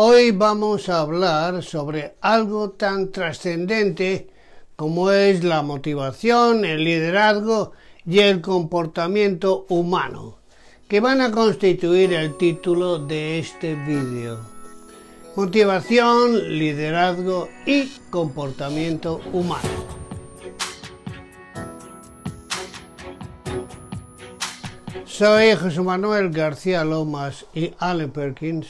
Hoy vamos a hablar sobre algo tan trascendente como es la motivación, el liderazgo y el comportamiento humano, que van a constituir el título de este vídeo. Motivación, liderazgo y comportamiento humano. Soy Jesús Manuel García Lomas y Allen Perkins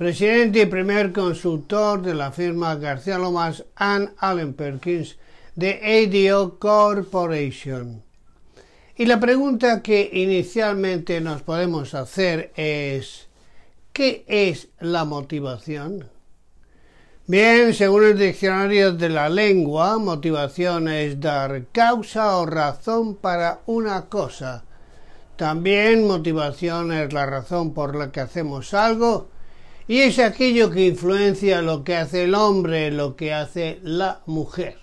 presidente y primer consultor de la firma García Lomas and Allen Perkins de ADO Corporation. Y la pregunta que inicialmente nos podemos hacer es, ¿qué es la motivación? Bien, según el diccionario de la lengua, motivación es dar causa o razón para una cosa. También motivación es la razón por la que hacemos algo y es aquello que influencia lo que hace el hombre, lo que hace la mujer.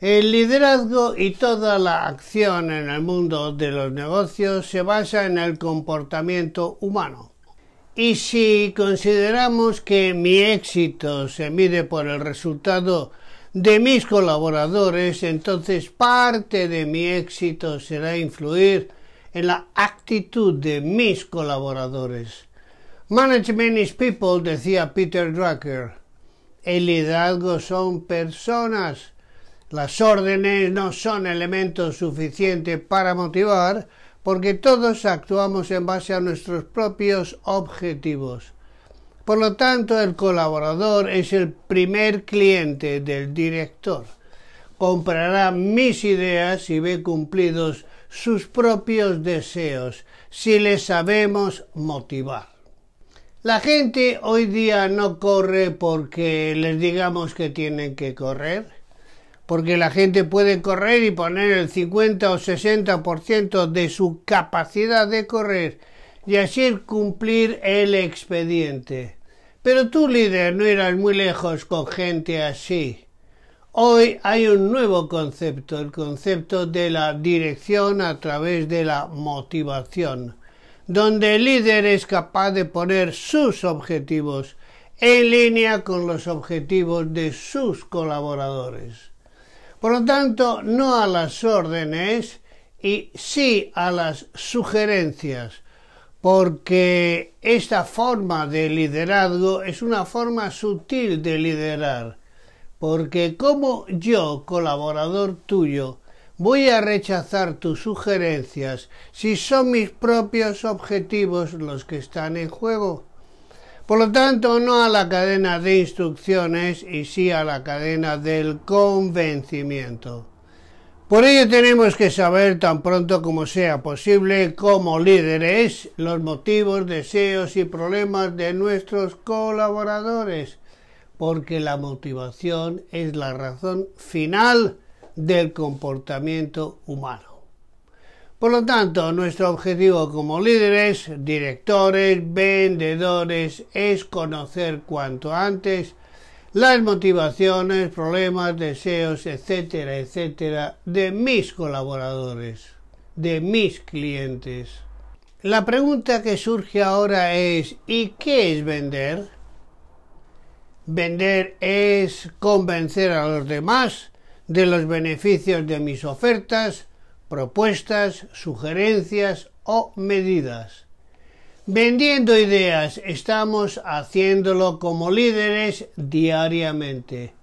El liderazgo y toda la acción en el mundo de los negocios se basa en el comportamiento humano. Y si consideramos que mi éxito se mide por el resultado de mis colaboradores, entonces parte de mi éxito será influir en la actitud de mis colaboradores. Management is people, decía Peter Drucker. El liderazgo son personas. Las órdenes no son elementos suficientes para motivar porque todos actuamos en base a nuestros propios objetivos. Por lo tanto, el colaborador es el primer cliente del director. Comprará mis ideas y ve cumplidos sus propios deseos si le sabemos motivar. La gente hoy día no corre porque les digamos que tienen que correr, porque la gente puede correr y poner el 50 o 60% de su capacidad de correr y así cumplir el expediente. Pero tú, líder, no irás muy lejos con gente así. Hoy hay un nuevo concepto, el concepto de la dirección a través de la motivación donde el líder es capaz de poner sus objetivos en línea con los objetivos de sus colaboradores. Por lo tanto, no a las órdenes y sí a las sugerencias, porque esta forma de liderazgo es una forma sutil de liderar, porque como yo, colaborador tuyo, Voy a rechazar tus sugerencias si son mis propios objetivos los que están en juego. Por lo tanto, no a la cadena de instrucciones y sí a la cadena del convencimiento. Por ello tenemos que saber tan pronto como sea posible como líderes los motivos, deseos y problemas de nuestros colaboradores, porque la motivación es la razón final del comportamiento humano. Por lo tanto, nuestro objetivo como líderes, directores, vendedores es conocer cuanto antes las motivaciones, problemas, deseos, etcétera, etcétera, de mis colaboradores, de mis clientes. La pregunta que surge ahora es ¿y qué es vender? Vender es convencer a los demás de los beneficios de mis ofertas, propuestas, sugerencias o medidas. Vendiendo ideas estamos haciéndolo como líderes diariamente.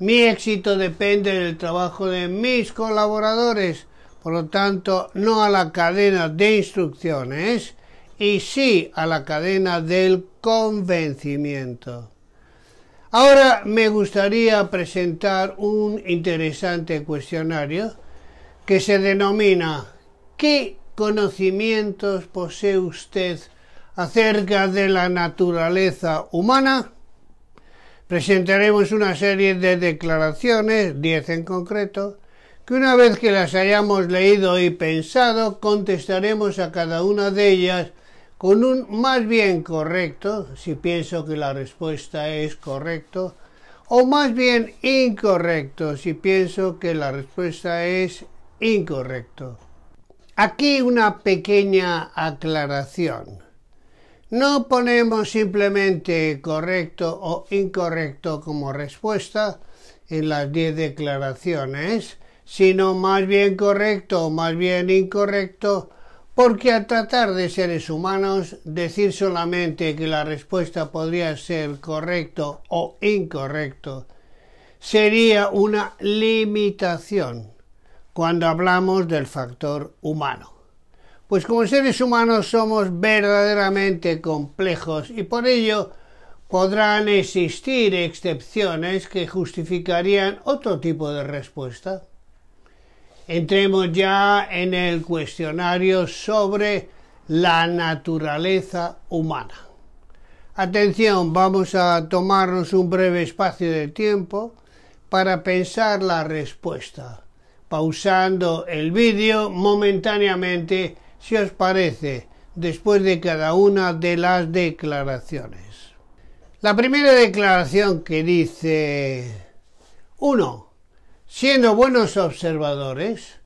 Mi éxito depende del trabajo de mis colaboradores, por lo tanto no a la cadena de instrucciones y sí a la cadena del convencimiento. Ahora me gustaría presentar un interesante cuestionario que se denomina ¿Qué conocimientos posee usted acerca de la naturaleza humana? Presentaremos una serie de declaraciones, 10 en concreto, que una vez que las hayamos leído y pensado, contestaremos a cada una de ellas con un más bien correcto, si pienso que la respuesta es correcto, o más bien incorrecto, si pienso que la respuesta es incorrecto. Aquí una pequeña aclaración. No ponemos simplemente correcto o incorrecto como respuesta en las 10 declaraciones, sino más bien correcto o más bien incorrecto porque al tratar de seres humanos, decir solamente que la respuesta podría ser correcto o incorrecto sería una limitación cuando hablamos del factor humano. Pues como seres humanos somos verdaderamente complejos y por ello podrán existir excepciones que justificarían otro tipo de respuesta. Entremos ya en el cuestionario sobre la naturaleza humana. Atención, vamos a tomarnos un breve espacio de tiempo para pensar la respuesta, pausando el vídeo momentáneamente si os parece, después de cada una de las declaraciones. La primera declaración que dice 1. Siendo buenos observadores,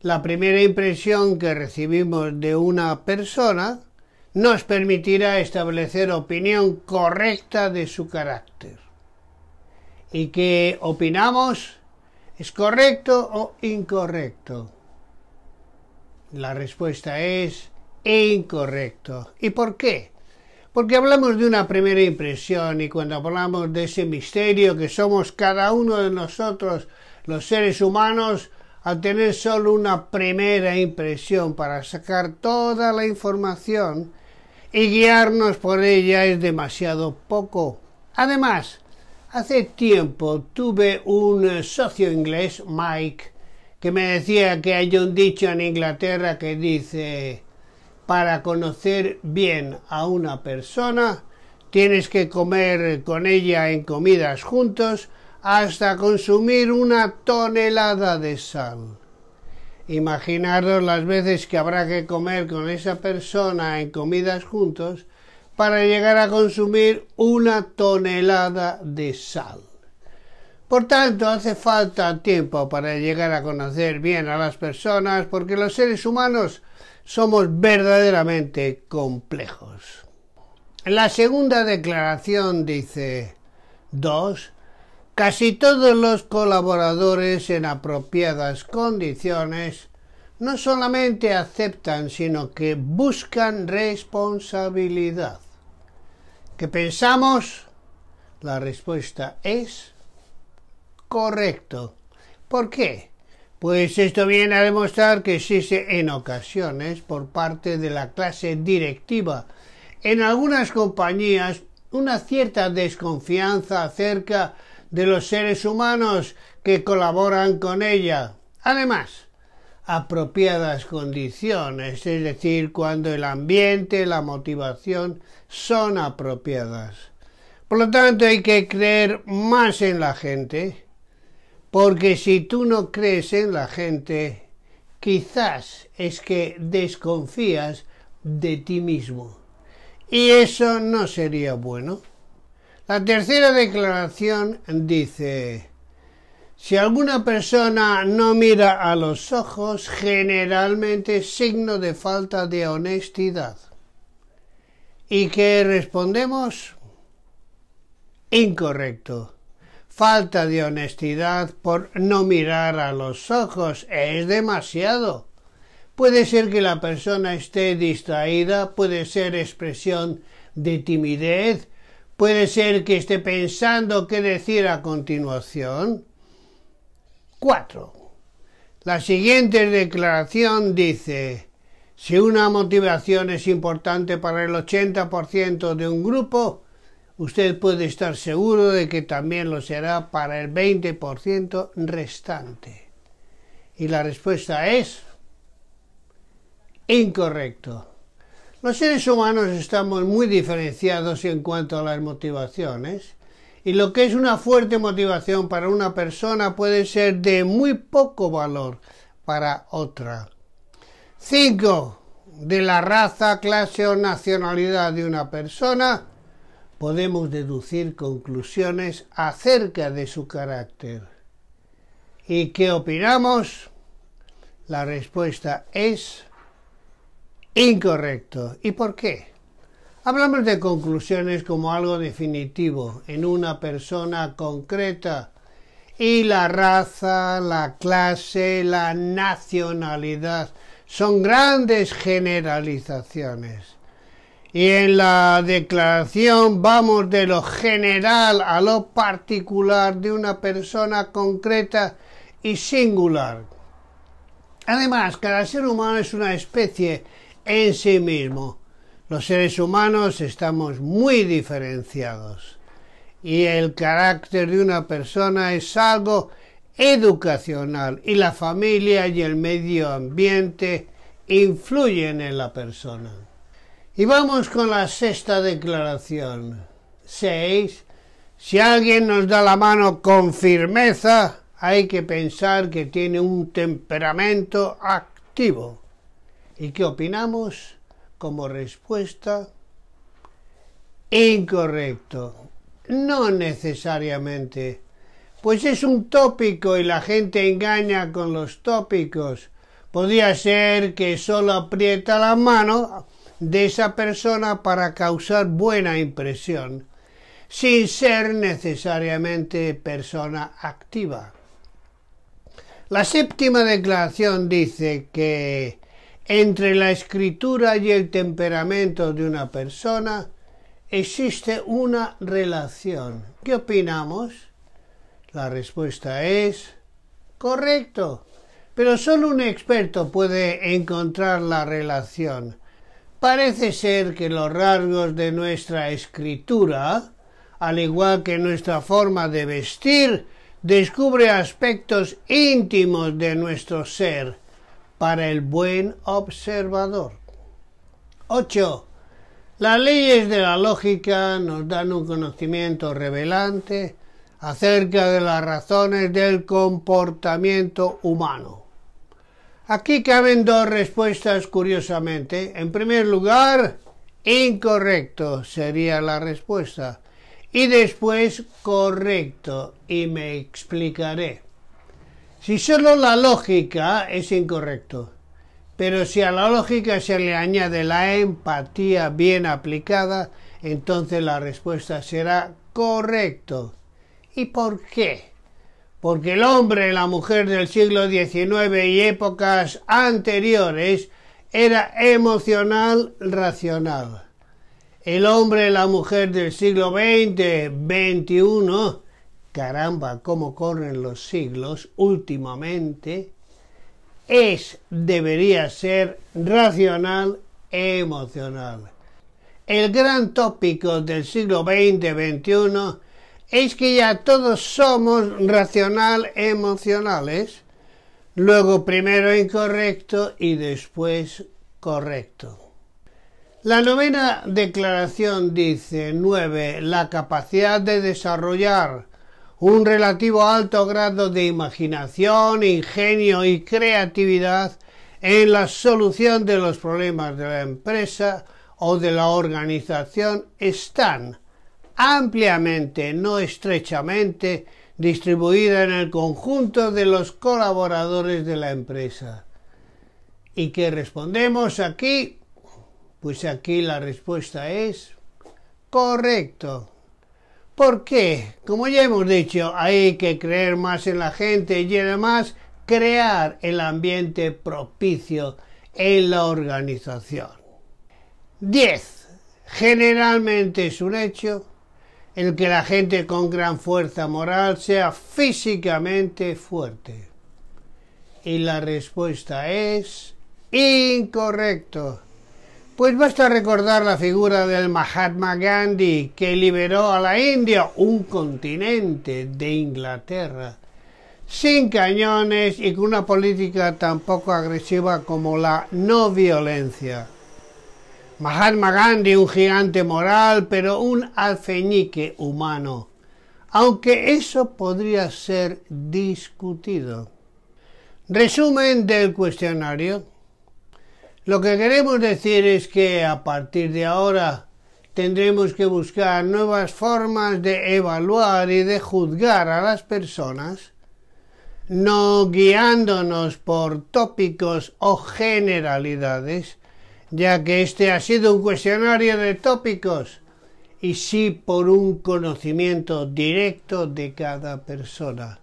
la primera impresión que recibimos de una persona nos permitirá establecer opinión correcta de su carácter. Y qué opinamos es correcto o incorrecto. La respuesta es incorrecto. ¿Y por qué? Porque hablamos de una primera impresión y cuando hablamos de ese misterio que somos cada uno de nosotros los seres humanos a tener solo una primera impresión para sacar toda la información y guiarnos por ella es demasiado poco. Además, hace tiempo tuve un socio inglés, Mike, que me decía que hay un dicho en Inglaterra que dice, para conocer bien a una persona, tienes que comer con ella en comidas juntos, hasta consumir una tonelada de sal. Imaginaros las veces que habrá que comer con esa persona en comidas juntos para llegar a consumir una tonelada de sal. Por tanto, hace falta tiempo para llegar a conocer bien a las personas porque los seres humanos somos verdaderamente complejos. La segunda declaración dice, dos... Casi todos los colaboradores en apropiadas condiciones no solamente aceptan, sino que buscan responsabilidad. ¿Qué pensamos? La respuesta es correcto. ¿Por qué? Pues esto viene a demostrar que existe en ocasiones por parte de la clase directiva en algunas compañías una cierta desconfianza acerca de los seres humanos que colaboran con ella. Además, apropiadas condiciones, es decir, cuando el ambiente, la motivación son apropiadas. Por lo tanto, hay que creer más en la gente, porque si tú no crees en la gente, quizás es que desconfías de ti mismo. Y eso no sería bueno. La tercera declaración dice, si alguna persona no mira a los ojos, generalmente es signo de falta de honestidad. ¿Y qué respondemos? Incorrecto. Falta de honestidad por no mirar a los ojos es demasiado. Puede ser que la persona esté distraída, puede ser expresión de timidez, Puede ser que esté pensando qué decir a continuación. 4. La siguiente declaración dice, si una motivación es importante para el 80% de un grupo, usted puede estar seguro de que también lo será para el 20% restante. Y la respuesta es incorrecto. Los seres humanos estamos muy diferenciados en cuanto a las motivaciones y lo que es una fuerte motivación para una persona puede ser de muy poco valor para otra. 5. De la raza, clase o nacionalidad de una persona podemos deducir conclusiones acerca de su carácter. ¿Y qué opinamos? La respuesta es Incorrecto. ¿Y por qué? Hablamos de conclusiones como algo definitivo en una persona concreta y la raza, la clase, la nacionalidad son grandes generalizaciones. Y en la declaración vamos de lo general a lo particular de una persona concreta y singular. Además, cada ser humano es una especie en sí mismo. Los seres humanos estamos muy diferenciados y el carácter de una persona es algo educacional y la familia y el medio ambiente influyen en la persona. Y vamos con la sexta declaración. 6. Si alguien nos da la mano con firmeza, hay que pensar que tiene un temperamento activo. ¿Y qué opinamos? Como respuesta, incorrecto. No necesariamente. Pues es un tópico y la gente engaña con los tópicos. Podría ser que solo aprieta la mano de esa persona para causar buena impresión, sin ser necesariamente persona activa. La séptima declaración dice que entre la escritura y el temperamento de una persona existe una relación. ¿Qué opinamos? La respuesta es correcto, pero solo un experto puede encontrar la relación. Parece ser que los rasgos de nuestra escritura, al igual que nuestra forma de vestir, descubre aspectos íntimos de nuestro ser para el buen observador. 8. Las leyes de la lógica nos dan un conocimiento revelante acerca de las razones del comportamiento humano. Aquí caben dos respuestas curiosamente. En primer lugar, incorrecto sería la respuesta. Y después, correcto. Y me explicaré. Si solo la lógica es incorrecto, pero si a la lógica se le añade la empatía bien aplicada, entonces la respuesta será correcto. ¿Y por qué? Porque el hombre y la mujer del siglo XIX y épocas anteriores era emocional racional. El hombre y la mujer del siglo XX, XXI caramba, cómo corren los siglos últimamente, es, debería ser racional emocional. El gran tópico del siglo XX-XXI es que ya todos somos racional emocionales, luego primero incorrecto y después correcto. La novena declaración dice 9. La capacidad de desarrollar un relativo alto grado de imaginación, ingenio y creatividad en la solución de los problemas de la empresa o de la organización están ampliamente, no estrechamente, distribuida en el conjunto de los colaboradores de la empresa. ¿Y qué respondemos aquí? Pues aquí la respuesta es correcto. ¿Por qué? Como ya hemos dicho, hay que creer más en la gente y además crear el ambiente propicio en la organización. 10. Generalmente es un hecho el que la gente con gran fuerza moral sea físicamente fuerte. Y la respuesta es incorrecto. Pues basta recordar la figura del Mahatma Gandhi que liberó a la India, un continente de Inglaterra, sin cañones y con una política tan poco agresiva como la no violencia. Mahatma Gandhi, un gigante moral, pero un alfeñique humano, aunque eso podría ser discutido. Resumen del cuestionario. Lo que queremos decir es que a partir de ahora tendremos que buscar nuevas formas de evaluar y de juzgar a las personas, no guiándonos por tópicos o generalidades, ya que este ha sido un cuestionario de tópicos, y sí por un conocimiento directo de cada persona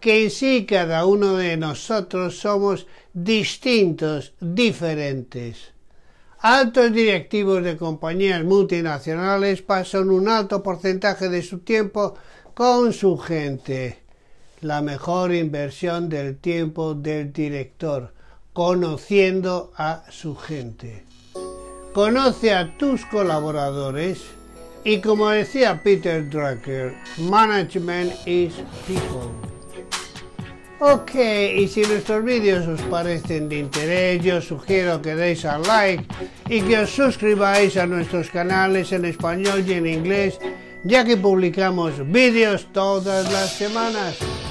que en sí cada uno de nosotros somos distintos, diferentes. Altos directivos de compañías multinacionales pasan un alto porcentaje de su tiempo con su gente. La mejor inversión del tiempo del director, conociendo a su gente. Conoce a tus colaboradores y como decía Peter Drucker, management is people. Ok, y si nuestros vídeos os parecen de interés, yo os sugiero que deis al like y que os suscribáis a nuestros canales en español y en inglés, ya que publicamos vídeos todas las semanas.